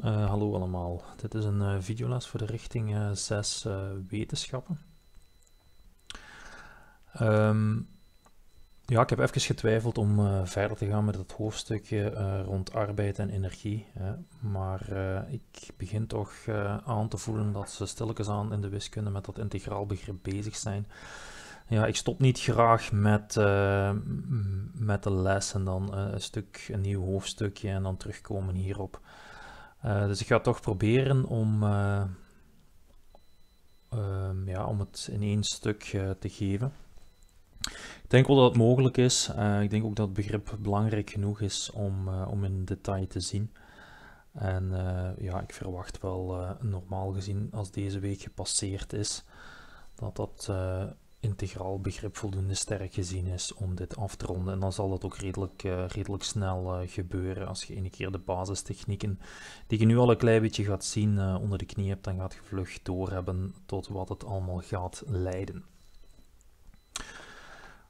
Eh, hallo allemaal, dit is een eh, videoles voor de richting uh, eh, 6 wetenschappen. Ehm, ja, ik heb even getwijfeld om verder te gaan met het hoofdstukje rond arbeid en energie, hè, maar ik begin toch aan te voelen dat ze stilletjes aan in de wiskunde met dat integraalbegrip bezig zijn. Ja, ik stop niet graag met, met de les en dan een stuk, een nieuw hoofdstukje en dan terugkomen hierop. Eh, dus ik ga toch proberen om, eh, ehm, ja, om het in één stuk eh, te geven. Ik denk wel dat het mogelijk is. ik denk ook dat het begrip belangrijk genoeg is om, om in detail te zien. En ja, ik verwacht wel normaal gezien als deze week gepasseerd is, dat dat integraal begrip voldoende sterk gezien is om dit af te ronden. En dan zal dat ook redelijk, eh, redelijk snel eh, gebeuren. Als je een keer de basistechnieken die je nu al een klein beetje gaat zien eh, onder de knie hebt, dan gaat je vlug doorhebben tot wat het allemaal gaat leiden.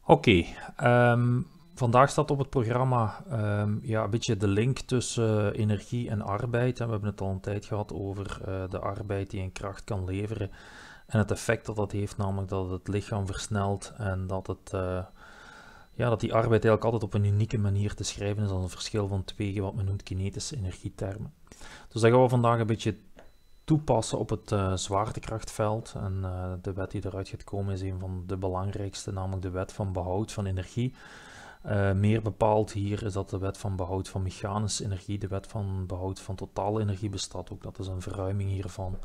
Oké, ehm, vandaag staat op het programma ehm, ja, een beetje de link tussen energie en arbeid. We hebben het al een tijd gehad over de arbeid die een kracht kan leveren. En het effect dat dat heeft, namelijk dat het lichaam versnelt en dat, het, eh, ja, dat die arbeid eigenlijk altijd op een unieke manier te schrijven is als een verschil van twee, wat men noemt kinetische energietermen. Dus dat gaan we vandaag een beetje toepassen op het eh, zwaartekrachtveld. En eh, de wet die eruit gaat komen is een van de belangrijkste, namelijk de wet van behoud van energie. meer bepaald hier is dat de wet van behoud van mechanische energie, de wet van behoud van totale energie bestaat ook. Dat is een verruiming hiervan.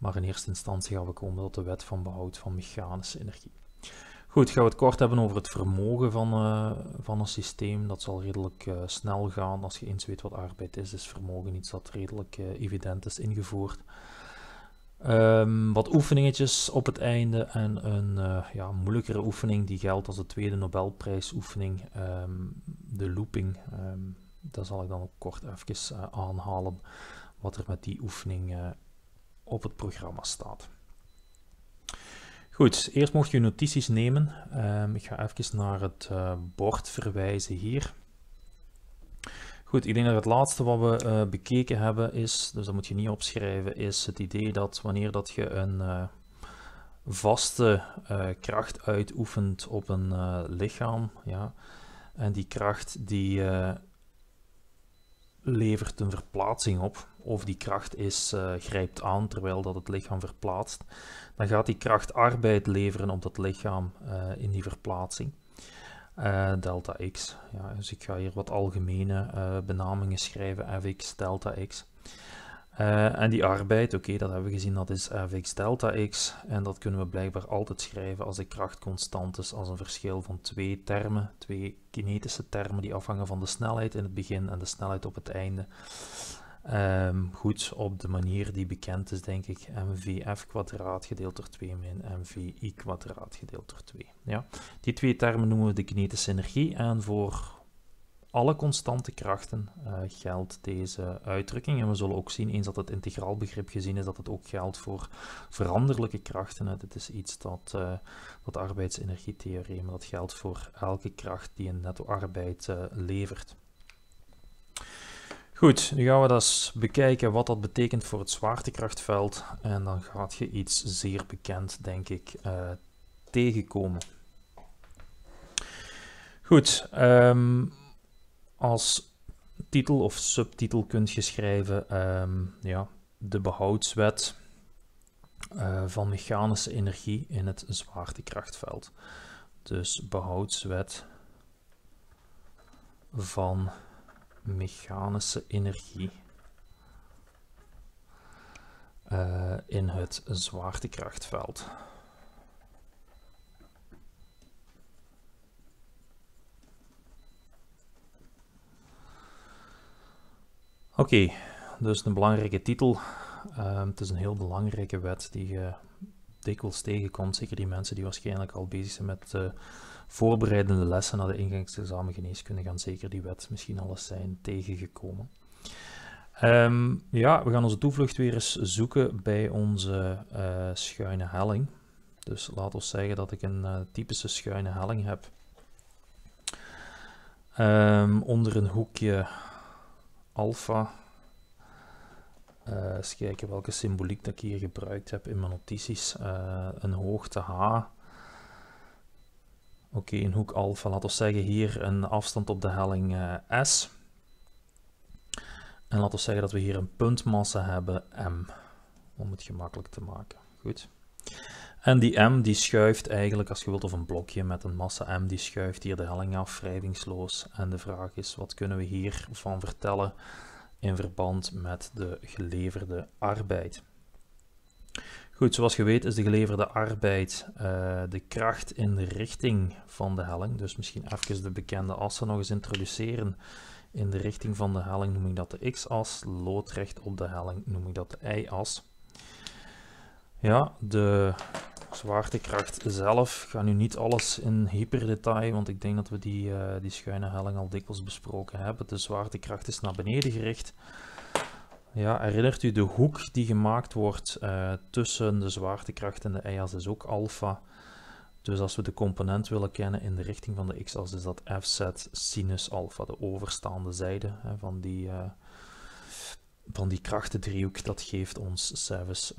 Maar in eerste instantie gaan we komen tot de wet van behoud van mechanische energie. Goed, gaan we het kort hebben over het vermogen van, eh, van een systeem. Dat zal redelijk eh, snel gaan als je eens weet wat arbeid is. Is vermogen iets dat redelijk eh, evident is ingevoerd. Ehm, wat oefeningetjes op het einde en een ja, moeilijkere oefening die geldt als de tweede Nobelprijsoefening, um, de looping. Um, daar zal ik dan ook kort even aanhalen wat er met die oefening op het programma staat. Goed, eerst mocht je notities nemen. Ehm, ik ga even naar het eh, bord verwijzen hier. Goed, ik denk dat het laatste wat we eh, bekeken hebben is, dus dat moet je niet opschrijven, is het idee dat wanneer dat je een eh, vaste kracht uitoefent op een lichaam, ja, en die kracht die levert een verplaatsing op, of die kracht is, eh, grijpt aan terwijl dat het lichaam verplaatst, dan gaat die kracht arbeid leveren op dat lichaam eh, in die verplaatsing. Uh, delta x. Ja, dus ik ga hier wat algemene benamingen schrijven, fx, delta x. Eh, en die arbeid, oké, dat hebben we gezien, dat is fx delta x. En dat kunnen we blijkbaar altijd schrijven als de kracht constant is, als een verschil van twee termen, twee kinetische termen die afhangen van de snelheid in het begin en de snelheid op het einde. Ehm, goed, op de manier die bekend is, denk ik, mvf kwadraat gedeeld door 2 min mvi kwadraat gedeeld door 2. Ja? Die twee termen noemen we de kinetische energie en voor alle constante krachten eh, geldt deze uitdrukking. En we zullen ook zien, eens dat het integraalbegrip gezien is, dat het ook geldt voor veranderlijke krachten. Het Dit is iets dat, uh, dat maar dat geldt voor elke kracht die een netto arbeid eh, levert. Goed, nu gaan we dus bekijken wat dat betekent voor het zwaartekrachtveld. En dan gaat je iets zeer bekend, denk ik, tegenkomen. Goed, um, als titel of subtitel kunt je schrijven ehm, ja, de behoudswet eh, van mechanische energie in het zwaartekrachtveld. Dus behoudswet van mechanische energie eh, in het zwaartekrachtveld. Oké, dus een belangrijke titel. Ehm, het is een heel belangrijke wet die je dikwijls tegenkomt. Zeker die mensen die waarschijnlijk al bezig zijn met eh, voorbereidende lessen naar de ingangsexamen geneeskunde gaan zeker die wet misschien alles zijn tegengekomen. Ehm, ja, we gaan onze toevlucht weer eens zoeken bij onze eh, schuine helling. Dus laat ons zeggen dat ik een eh, typische schuine helling heb. Ehm, onder een hoekje alpha. Uh, eens kijken welke symboliek dat ik hier gebruikt heb in mijn notities. Eh, een hoogte h. Oké, een hoek alpha. Laten we zeggen hier een afstand op de helling eh, s. En laten we zeggen dat we hier een puntmassa hebben m. Om het gemakkelijk te maken. Goed. En die M die schuift eigenlijk, als je wilt, of een blokje met een massa M, die schuift hier de helling af, wrijvingsloos. En de vraag is, wat kunnen we hiervan vertellen in verband met de geleverde arbeid? Goed, zoals je weet is de geleverde arbeid eh, de kracht in de richting van de helling. Dus misschien even de bekende assen nog eens introduceren. In de richting van de helling noem ik dat de x-as, loodrecht op de helling noem ik dat de y-as. Ja, de zwaartekracht zelf. Ik ga nu niet alles in hyperdetail, want ik denk dat we die, eh, die schuine helling al dikwijls besproken hebben. De zwaartekracht is naar beneden gericht. Ja, herinnert u de hoek die gemaakt wordt eh, tussen de zwaartekracht en de y-as is ook alfa. Dus als we de component willen kennen in de richting van de x-as is dat fz sinus alfa, de overstaande zijde hè, van, die, uh, van die krachtendriehoek. Dat geeft ons cijfers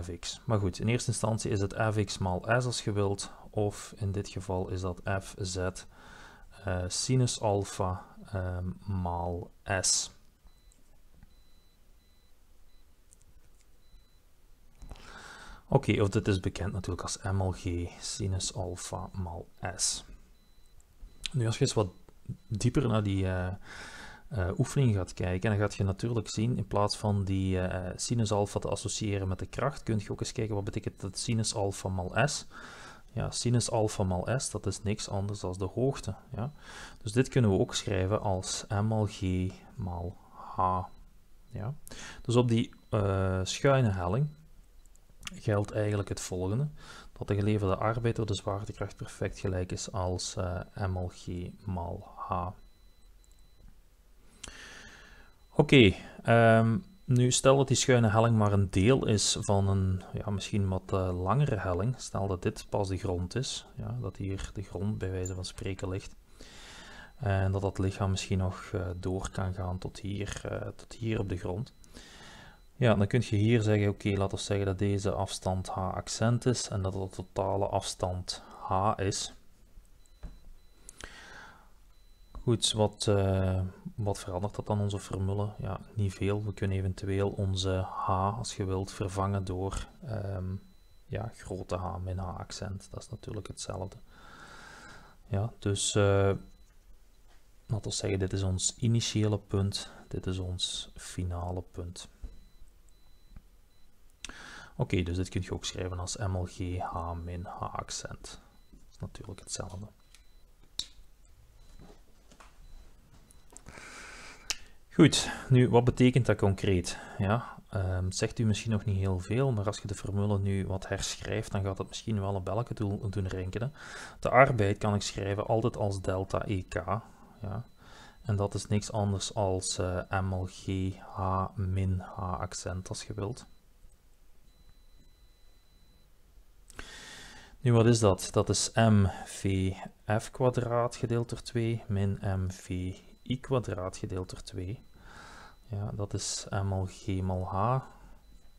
fx. Maar goed, in eerste instantie is het fx maal s als je wilt, of in dit geval is dat fz uh, eh, sinus alpha ehm, maal s. Oké, of dit is bekend natuurlijk als MLG, sinus alpha maal s. Nu als je eens wat dieper naar die... Eh, eh, oefening gaat kijken, dan gaat je natuurlijk zien, in plaats van die uh, eh, sinus alfa te associëren met de kracht, kun je ook eens kijken wat betekent dat sinus alfa mal s. Ja, sinus alfa mal s, dat is niks anders dan de hoogte. Ja? Dus dit kunnen we ook schrijven als m mal g mal h. Ja? Dus op die eh, schuine helling geldt eigenlijk het volgende. Dat de geleverde arbeid door de zwaartekracht perfect gelijk is als uh, m g mal h. Oké, ehm, nu stel dat die schuine helling maar een deel is van een ja, misschien wat eh, langere helling. Stel dat dit pas de grond is, ja, dat hier de grond bij wijze van spreken ligt. En dat dat lichaam misschien nog eh, door kan gaan tot hier, eh, tot hier op de grond. Ja, dan kun je hier zeggen, oké, laten we zeggen dat deze afstand h accent is en dat de totale afstand h is. Goed, wat, eh, wat verandert dat dan onze formule? Ja, niet veel. We kunnen eventueel onze h, als je wilt, vervangen door ehm, ja, grote h min h-accent. Dat is natuurlijk hetzelfde. Ja, dus uh, laten we zeggen, dit is ons initiële punt. Dit is ons finale punt. Oké, dus dit kun je ook schrijven als mlg h min h-accent. Dat is natuurlijk hetzelfde. Goed, nu wat betekent dat concreet? Ja, ehm, zegt u misschien nog niet heel veel, maar als je de formule nu wat herschrijft, dan gaat dat misschien wel een belletje doen, doen rinkelen. De arbeid kan ik schrijven altijd als delta EK. Ja. En dat is niks anders als uh, eh, MLG H min H accent als je wilt. Nu, wat is dat? Dat is mvf kwadraat gedeeld door 2 min i kwadraat gedeeld door 2. Ja, dat is m al g mal h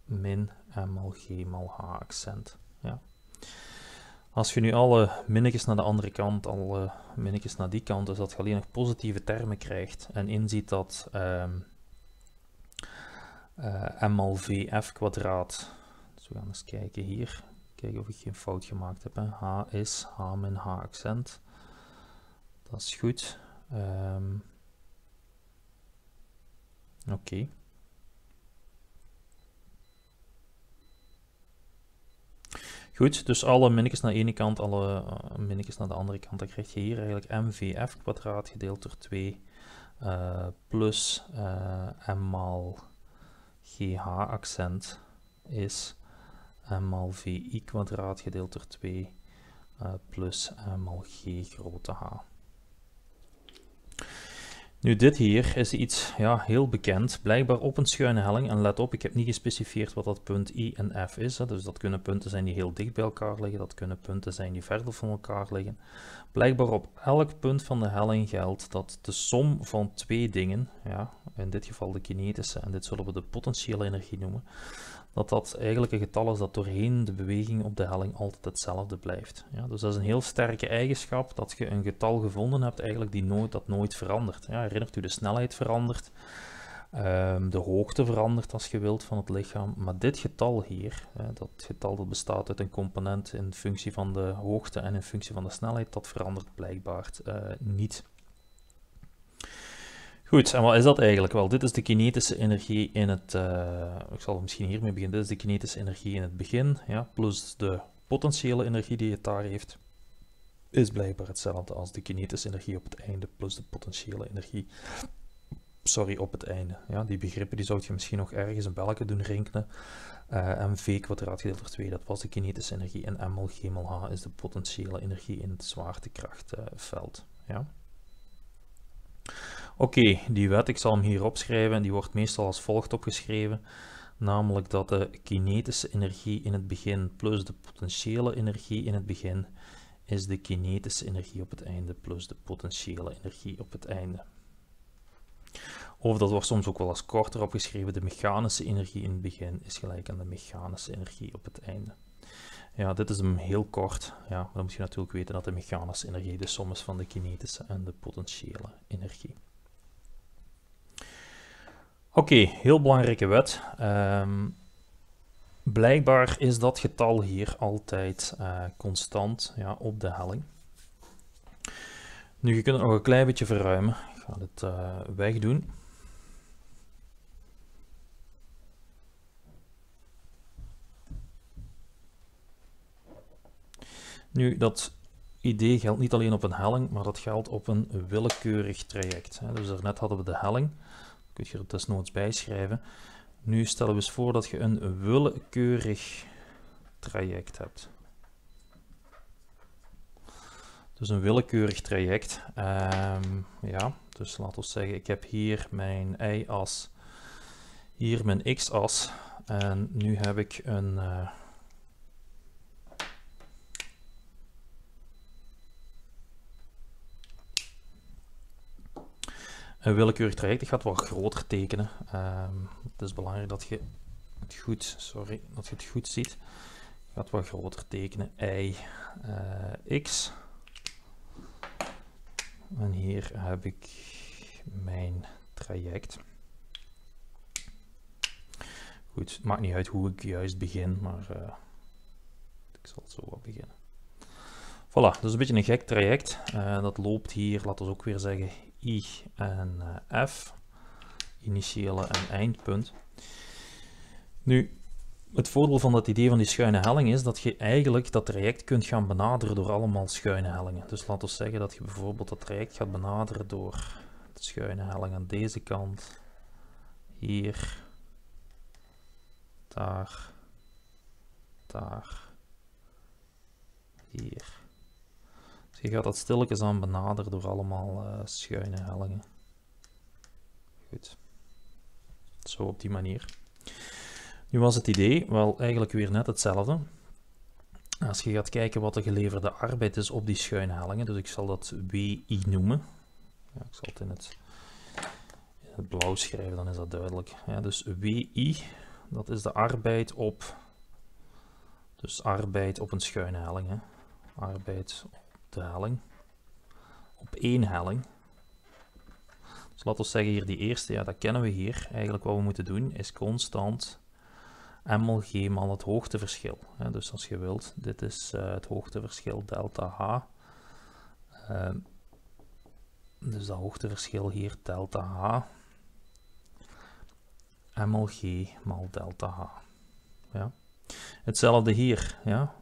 min m al g mal h accent. Ja. Als je nu alle minnetjes naar de andere kant, alle minnetjes naar die kant, dus dat je alleen nog positieve termen krijgt en inziet dat um, uh, m al vf kwadraat, dus we gaan eens kijken hier, kijken of ik geen fout gemaakt heb, h is h min h accent, dat is goed. Um, Oké. Goed, dus alle minnetjes naar de ene kant, alle eh, minnetjes naar de andere kant. Dan krijg je hier eigenlijk mvf kwadraat gedeeld door 2 eh, plus uh, m maal gh accent is m maal vi kwadraat gedeeld door 2 plus m maal g grote h. Nu dit hier is iets ja, heel bekend, blijkbaar op een schuine helling. En let op, ik heb niet gespecificeerd wat dat punt I en F is. Hè. Dus dat kunnen punten zijn die heel dicht bij elkaar liggen, dat kunnen punten zijn die verder van elkaar liggen. Blijkbaar op elk punt van de helling geldt dat de som van twee dingen, ja, in dit geval de kinetische en dit zullen we de potentiële energie noemen, dat dat eigenlijk een getal is dat doorheen de beweging op de helling altijd hetzelfde blijft. Ja, dus dat is een heel sterke eigenschap, dat je een getal gevonden hebt eigenlijk die nooit, dat nooit verandert. Ja, herinnert u, de snelheid verandert, ehm, de hoogte verandert als je wilt van het lichaam, maar dit getal hier, hè, dat getal dat bestaat uit een component in functie van de hoogte en in functie van de snelheid, dat verandert blijkbaar eh, niet. Goed, en wat is dat eigenlijk wel? Dit is de kinetische energie in het... Eh, ik zal misschien hiermee beginnen. Dit is de kinetische energie in het begin, ja, plus de potentiële energie die het daar heeft, is blijkbaar hetzelfde als de kinetische energie op het einde plus de potentiële energie sorry, op het einde. Ja, die begrippen die zou je misschien nog ergens een belken doen rinkelen. Uh, eh, mv kwadraat gedeeld door 2, dat was de kinetische energie. En mgh g h is de potentiële energie in het zwaartekrachtveld. ja. Oké, die wet, ik zal hem hier opschrijven. Die wordt meestal als volgt opgeschreven. Namelijk dat de kinetische energie in het begin plus de potentiële energie in het begin is de kinetische energie op het einde plus de potentiële energie op het einde. Of dat wordt soms ook wel als korter opgeschreven, de mechanische energie in het begin is gelijk aan de mechanische energie op het einde. Ja, dit is hem heel kort. Ja, dan moet je natuurlijk weten dat de mechanische energie de som is van de kinetische en de potentiële energie. Oké, heel belangrijke wet. Ehm, blijkbaar is dat getal hier altijd eh, constant ja, op de helling. Nu, je kunt het nog een klein beetje verruimen. Ik ga het uh, wegdoen. Nu, dat idee geldt niet alleen op een helling, maar dat geldt op een willekeurig traject. Dus daarnet hadden we de helling. Kun je er desnoods bijschrijven. Nu stellen we eens voor dat je een willekeurig traject hebt. Dus een willekeurig traject. Ehm, ja, dus laten we zeggen, ik heb hier mijn y-as, hier mijn x-as en nu heb ik een... Eh, een willekeurig traject. Ik ga het wat groter tekenen. Ehm, het is belangrijk dat je het goed, sorry, dat je het goed ziet. Ik ga het wat groter tekenen. Y, eh, X. En hier heb ik mijn traject. Goed, het maakt niet uit hoe ik juist begin, maar eh, ik zal zo wat beginnen. Voilà, dus een beetje een gek traject. Eh, dat loopt hier, laten we ook weer zeggen, I en eh, F, initiële en eindpunt. Nu, het voordeel van dat idee van die schuine helling is dat je eigenlijk dat traject kunt gaan benaderen door allemaal schuine hellingen. Dus laten we zeggen dat je bijvoorbeeld dat traject gaat benaderen door de schuine helling aan deze kant, hier, daar, daar, hier je gaat dat stilletjes aan benaderen door allemaal eh, schuine hellingen. Goed. Zo op die manier. Nu was het idee wel eigenlijk weer net hetzelfde. Als je gaat kijken wat de geleverde arbeid is op die schuine hellingen, dus ik zal dat WI noemen. Ja, ik zal het in, het blauw schrijven, dan is dat duidelijk. Ja, dus WI, dat is de arbeid op, dus arbeid op een schuine helling. Hè. Arbeid de helling, op één helling. Dus laten we zeggen hier die eerste, ja dat kennen we hier. Eigenlijk wat we moeten doen is constant m mal g het hoogteverschil. Dus als je wilt, dit is eh, het hoogteverschil delta h. Ehm, dus dat hoogteverschil hier delta h Mlg mal delta h. Ja. Hetzelfde hier. Ja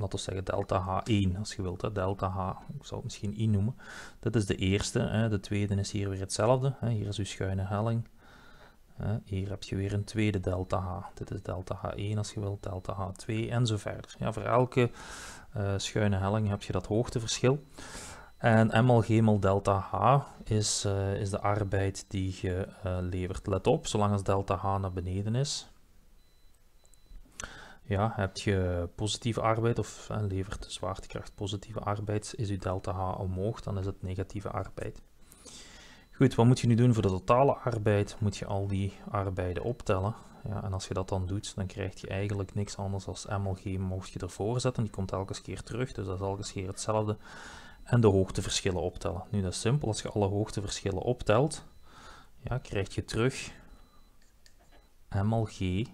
laten we zeggen delta H1 als je wilt, hè. delta H, ik zou het misschien I noemen. Dat is de eerste, hè. de tweede is hier weer hetzelfde, hè. hier is uw schuine helling. Hier heb je weer een tweede delta H. Dit is delta H1 als je wilt, delta H2 en zo verder. Ja, voor elke uh, schuine helling heb je dat hoogteverschil. En mlg G delta H is, eh, is de arbeid die je eh, levert. Let op, zolang als delta H naar beneden is, ja, heb je positieve arbeid of eh, levert de zwaartekracht positieve arbeid, is je delta H omhoog, dan is het negatieve arbeid. Goed, wat moet je nu doen voor de totale arbeid? Moet je al die arbeiden optellen. Ja, en als je dat dan doet, dan krijg je eigenlijk niks anders als MLG mocht je ervoor zetten. Die komt elke keer terug, dus dat is elke keer hetzelfde. En de hoogteverschillen optellen. Nu, dat is simpel. Als je alle hoogteverschillen optelt, ja, krijg je terug MLG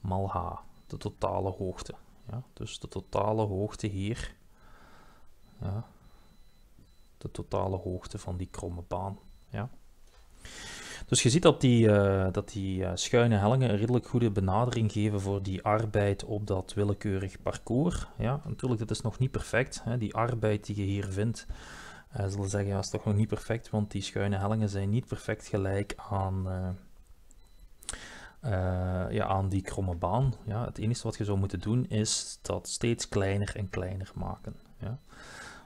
mal h, de totale hoogte. Ja, dus de totale hoogte hier, ja, de totale hoogte van die kromme baan. Ja. Dus je ziet dat die, uh, dat die eh, schuine hellingen een redelijk goede benadering geven voor die arbeid op dat willekeurig parcours. Ja, natuurlijk, dat is nog niet perfect. Hè. Die arbeid die je hier vindt, uh, zullen zeggen, ja, is toch nog niet perfect, want die schuine hellingen zijn niet perfect gelijk aan eh, ja, aan die kromme baan. Ja, het enige wat je zou moeten doen is dat steeds kleiner en kleiner maken. Ja.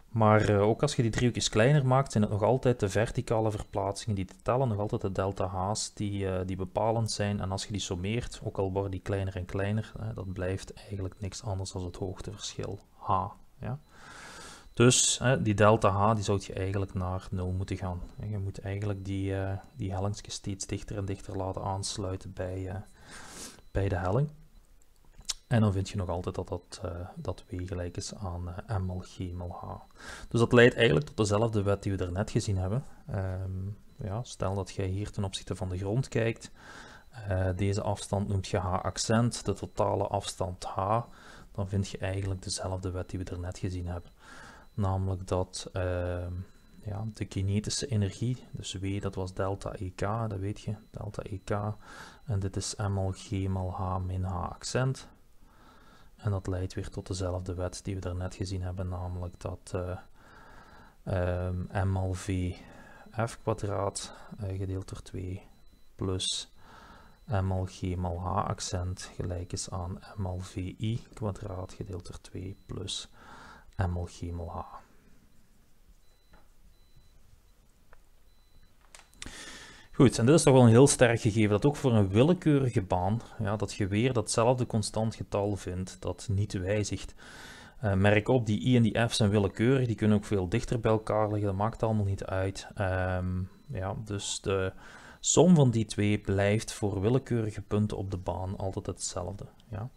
Maar eh, ook als je die driehoekjes kleiner maakt, zijn het nog altijd de verticale verplaatsingen die te tellen, nog altijd de delta h's die, eh, die bepalend zijn. En als je die sommeert, ook al worden die kleiner en kleiner, dat blijft eigenlijk niks anders dan het hoogteverschil h. Ja. Dus hè, die delta H die zou je eigenlijk naar 0 moeten gaan. En je moet eigenlijk die, uh, die hellingsjes steeds dichter en dichter laten aansluiten bij, eh, bij de helling. En dan vind je nog altijd dat dat, eh, dat W gelijk is aan M mal G mal H. Dus dat leidt eigenlijk tot dezelfde wet die we daarnet gezien hebben. Ehm, ja, stel dat jij hier ten opzichte van de grond kijkt. deze afstand noemt je H-accent, de totale afstand H. Dan vind je eigenlijk dezelfde wet die we daarnet gezien hebben. Namelijk dat ehm, ja, de kinetische energie, dus W dat was delta EK, dat weet je, delta EK. En dit is M mal G mal H min H accent. En dat leidt weer tot dezelfde wet die we daarnet gezien hebben, namelijk dat eh, ehm, M mal V F kwadraat eh, gedeeld door 2 plus m mal g mal h accent gelijk is aan m mal vi kwadraat gedeeld door 2 plus H. Goed, en dit is toch wel een heel sterk gegeven dat ook voor een willekeurige baan, ja, dat je weer datzelfde constant getal vindt dat niet wijzigt. Eh, merk op, die i en die f zijn willekeurig, die kunnen ook veel dichter bij elkaar liggen, dat maakt allemaal niet uit. Ehm, ja, dus de, Som van die twee blijft voor willekeurige punten op de baan altijd hetzelfde. Ja?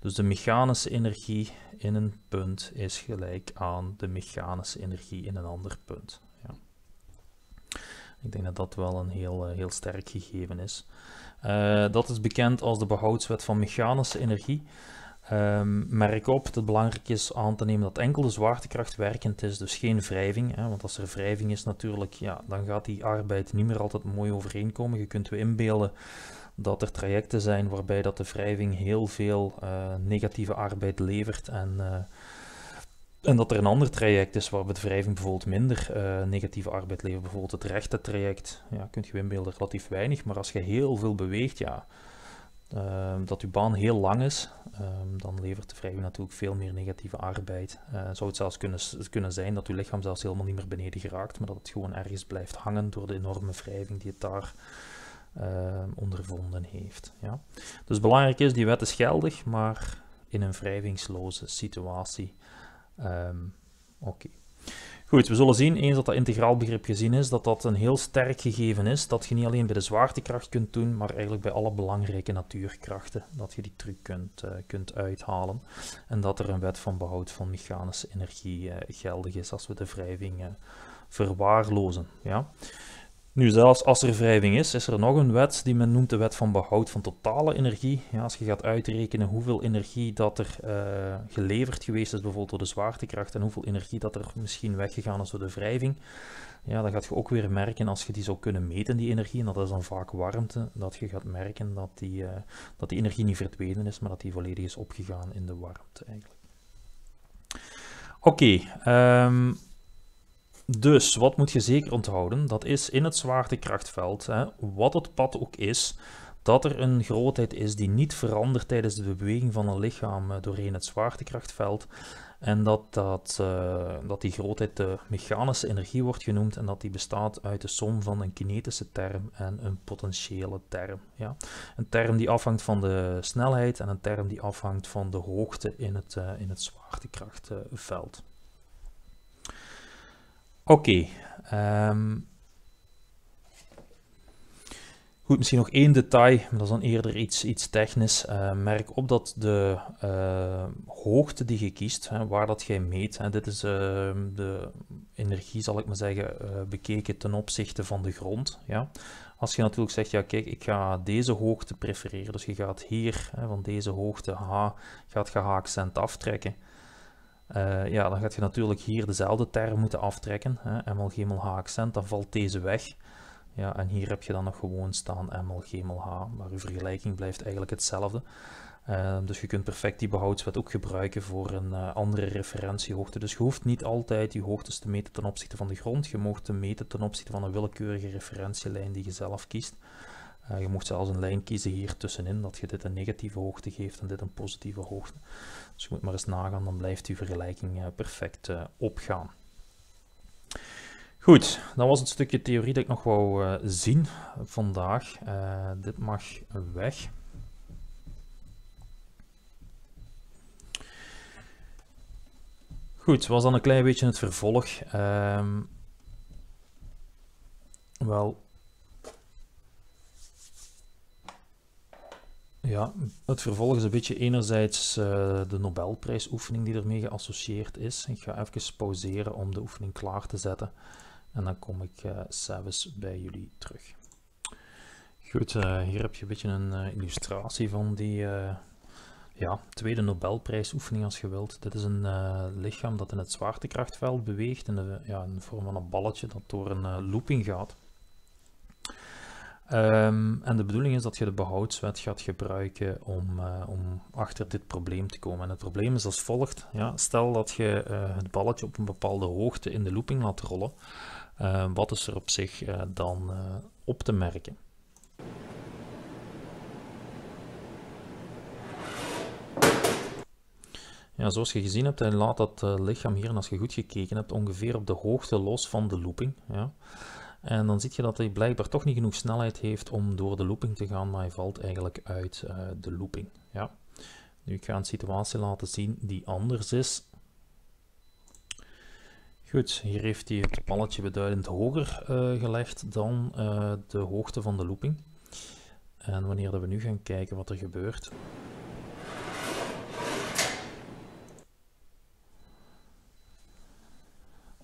Dus de mechanische energie in een punt is gelijk aan de mechanische energie in een ander punt. Ja? Ik denk dat dat wel een heel, eh, heel sterk gegeven is. Eh, dat is bekend als de behoudswet van mechanische energie merk ehm, op dat het belangrijk is aan te nemen dat enkel de zwaartekracht werkend is, dus geen wrijving. Hè, want als er wrijving is natuurlijk, ja, dan gaat die arbeid niet meer altijd mooi overeenkomen. Je kunt we inbeelden dat er trajecten zijn waarbij dat de wrijving heel veel eh, negatieve arbeid levert en... Eh, en dat er een ander traject is waar wrijving bijvoorbeeld minder eh, negatieve arbeid levert. Bijvoorbeeld het rechte traject. Ja, kunt je inbeelden relatief weinig. Maar als je heel veel beweegt, ja, Ehm, dat uw baan heel lang is, ehm, dan levert de wrijving natuurlijk veel meer negatieve arbeid. Uh, zou het zelfs kunnen, kunnen zijn dat uw lichaam zelfs helemaal niet meer beneden geraakt, maar dat het gewoon ergens blijft hangen door de enorme wrijving die het daar ehm, ondervonden heeft. Ja? Dus belangrijk is, die wet is geldig, maar in een wrijvingsloze situatie. Oké. Goed, we zullen zien, eens dat dat integraalbegrip gezien is, dat dat een heel sterk gegeven is. Dat je niet alleen bij de zwaartekracht kunt doen, maar eigenlijk bij alle belangrijke natuurkrachten. Dat je die truc kunt, eh, kunt uithalen. En dat er een wet van behoud van mechanische energie eh, geldig is als we de wrijving eh, verwaarlozen. Ja? Nu, zelfs als er wrijving is, is er nog een wet die men noemt de wet van behoud van totale energie. Ja, als je gaat uitrekenen hoeveel energie dat er uh, geleverd geweest is, bijvoorbeeld door de zwaartekracht, en hoeveel energie dat er misschien weggegaan is door de wrijving, ja, dan gaat je ook weer merken als je die zou kunnen meten, die energie, en dat is dan vaak warmte, dat je gaat merken dat die, eh, dat die energie niet verdwenen is, maar dat die volledig is opgegaan in de warmte eigenlijk. Oké, okay, ehm, dus wat moet je zeker onthouden? Dat is in het zwaartekrachtveld, hè, wat het pad ook is, dat er een grootheid is die niet verandert tijdens de beweging van een lichaam eh, doorheen het zwaartekrachtveld. En dat, dat, eh, dat die grootheid de mechanische energie wordt genoemd en dat die bestaat uit de som van een kinetische term en een potentiële term. Ja? Een term die afhangt van de snelheid en een term die afhangt van de hoogte in het, eh, in het zwaartekrachtveld. Oké. Ehm, goed, misschien nog één detail, maar dat is dan eerder iets, iets technisch. Eh, merk op dat de eh, hoogte die je kiest, hè, waar dat jij meet, hè, dit is ehm, de energie, zal ik maar zeggen, eh, bekeken ten opzichte van de grond. Ja? Als je natuurlijk zegt, ja kijk, ik ga deze hoogte prefereren, dus je gaat hier hè, van deze hoogte H, gaat je haakcent aftrekken eh, ja, dan gaat je natuurlijk hier dezelfde term moeten aftrekken. Hè? ML gml, H accent, dan valt deze weg. Ja, en hier heb je dan nog gewoon staan ML gml, H, maar uw vergelijking blijft eigenlijk hetzelfde. Eh, dus je kunt perfect die behoudswet ook gebruiken voor een eh, andere referentiehoogte. Dus je hoeft niet altijd je hoogtes te meten ten opzichte van de grond. Je mag te meten ten opzichte van een willekeurige referentielijn die je zelf kiest. Eh, je mocht zelfs een lijn kiezen hier tussenin, dat je dit een negatieve hoogte geeft en dit een positieve hoogte. Dus je moet maar eens nagaan, dan blijft die vergelijking eh, perfect eh, opgaan. Goed, dat was het stukje theorie dat ik nog wou zien vandaag. dit mag weg. Goed, was dan een klein beetje het vervolg. Ehm, wel, Ja, het vervolg is een beetje enerzijds uh, de Nobelprijsoefening die ermee geassocieerd is. Ik ga even pauzeren om de oefening klaar te zetten. En dan kom ik uh, eh, s'avonds bij jullie terug. Goed, eh, hier heb je een beetje een illustratie van die ja, tweede Nobelprijsoefening als je wilt. Dit is een lichaam dat in het zwaartekrachtveld beweegt in de, ja, in de vorm van een balletje dat door een looping gaat. Ehm, en de bedoeling is dat je de behoudswet gaat gebruiken om, eh, om achter dit probleem te komen. En het probleem is als volgt. Ja, stel dat je eh, het balletje op een bepaalde hoogte in de looping laat rollen. Ehm, wat is er op zich eh, dan op te merken? Ja, zoals je gezien hebt, laat dat lichaam hier, en als je goed gekeken hebt, ongeveer op de hoogte los van de looping. Ja. En dan zie je dat hij blijkbaar toch niet genoeg snelheid heeft om door de looping te gaan, maar hij valt eigenlijk uit eh, de looping. Ja. Nu, ik ga een situatie laten zien die anders is. Goed, hier heeft hij het palletje beduidend hoger eh, gelegd dan eh, de hoogte van de looping. En wanneer dat we nu gaan kijken wat er gebeurt,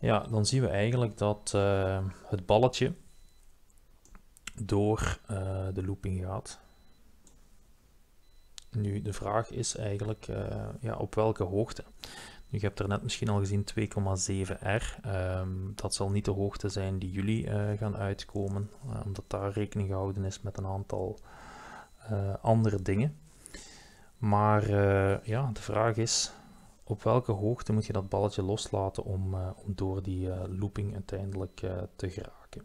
Ja, dan zien we eigenlijk dat eh, het balletje door eh, de looping gaat. Nu, de vraag is eigenlijk eh, ja, op welke hoogte. Nu, je hebt er net misschien al gezien 2,7R. Ehm, dat zal niet de hoogte zijn die jullie gaan uitkomen, omdat daar rekening gehouden is met een aantal andere dingen. Maar ja, de vraag is, op welke hoogte moet je dat balletje loslaten om, eh, om door die eh, looping uiteindelijk eh, te geraken.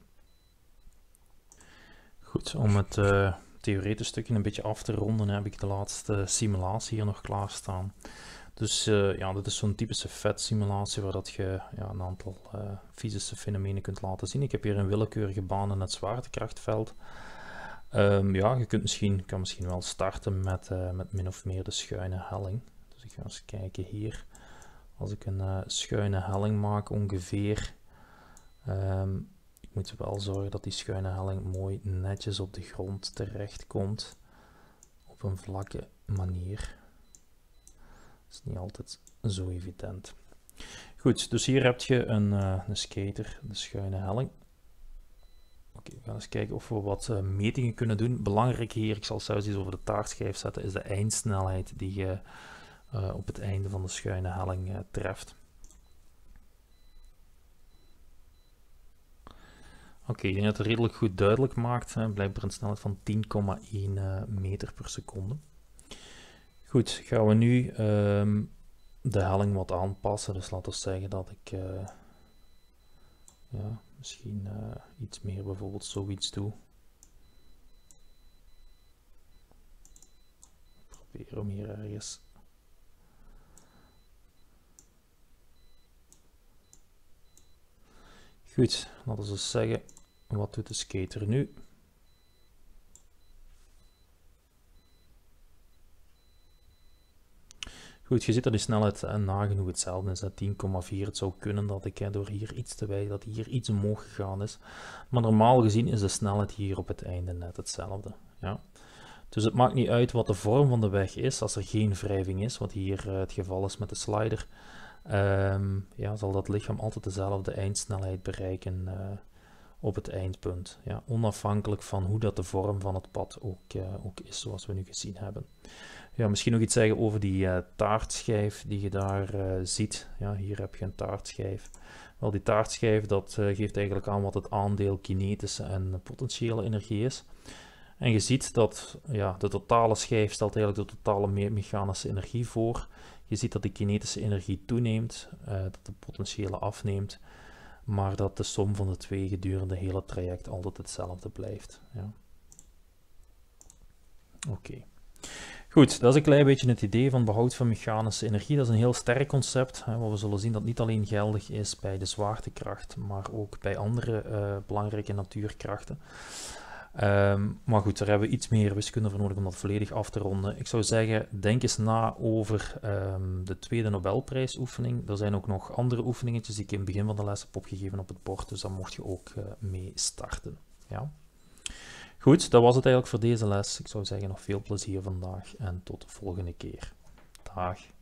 Goed, om het theoretische stukje een beetje af te ronden heb ik de laatste simulatie hier nog klaarstaan. Dus ja, dit is zo'n typische vet simulatie waar dat je ja, een aantal fysische fenomenen kunt laten zien. Ik heb hier een willekeurige baan in het zwaartekrachtveld. Um, ja, je kunt misschien, kan misschien wel starten met, met min of meer de schuine helling als eens kijken hier. Als ik een uh, schuine helling maak ongeveer. Um, ik moet wel zorgen dat die schuine helling mooi netjes op de grond terecht komt. Op een vlakke manier. Dat is niet altijd zo evident. Goed, dus hier heb je een, uh, een skater, de schuine helling. Oké, we gaan eens kijken of we wat eh, metingen kunnen doen. Belangrijk hier, ik zal zelfs iets over de taartschijf zetten, is de eindsnelheid die je eh, op het einde van de schuine helling uh, treft. Oké, okay, ik denk dat het redelijk goed duidelijk maakt. Hè. Blijkbaar een snelheid van 10,1 eh, meter per seconde. Goed, gaan we nu ehm, de helling wat aanpassen. Dus laten we zeggen dat ik ja, misschien iets meer bijvoorbeeld zoiets doe. Ik probeer hier ergens Goed, laten we eens zeggen, wat doet de skater nu? Goed, je ziet dat die snelheid eh, nagenoeg hetzelfde is. Dat 10,4. Het zou kunnen dat ik door hier iets te wijden, dat hier iets omhoog gegaan is. Maar normaal gezien is de snelheid hier op het einde net hetzelfde. Ja. Dus het maakt niet uit wat de vorm van de weg is, als er geen wrijving is, wat hier eh, het geval is met de slider. Ehm, ja, zal dat lichaam altijd dezelfde eindsnelheid bereiken eh, op het eindpunt. Ja, onafhankelijk van hoe dat de vorm van het pad ook, eh, ook is, zoals we nu gezien hebben. Ja, misschien nog iets zeggen over die uh, taartschijf die je daar ziet. Ja, hier heb je een taartschijf. Wel, die taartschijf dat, geeft eigenlijk aan wat het aandeel kinetische en potentiële energie is. En je ziet dat ja, de totale schijf stelt eigenlijk de totale mechanische energie voor. Je ziet dat de kinetische energie toeneemt, eh, dat de potentiële afneemt, maar dat de som van de twee gedurende het hele traject altijd hetzelfde blijft. Ja. Oké. Goed, dat is een klein beetje het idee van behoud van mechanische energie. Dat is een heel sterk concept, hè, wat we zullen zien dat niet alleen geldig is bij de zwaartekracht, maar ook bij andere eh, belangrijke natuurkrachten. Ehm, maar goed, daar hebben we iets meer wiskunde voor nodig om dat volledig af te ronden. Ik zou zeggen, denk eens na over ehm, de tweede Nobelprijsoefening. Er zijn ook nog andere oefeningetjes die ik in het begin van de les heb opgegeven op het bord, dus daar mocht je ook eh, mee starten. Ja? Goed, dat was het eigenlijk voor deze les. Ik zou zeggen, nog veel plezier vandaag en tot de volgende keer. Dag.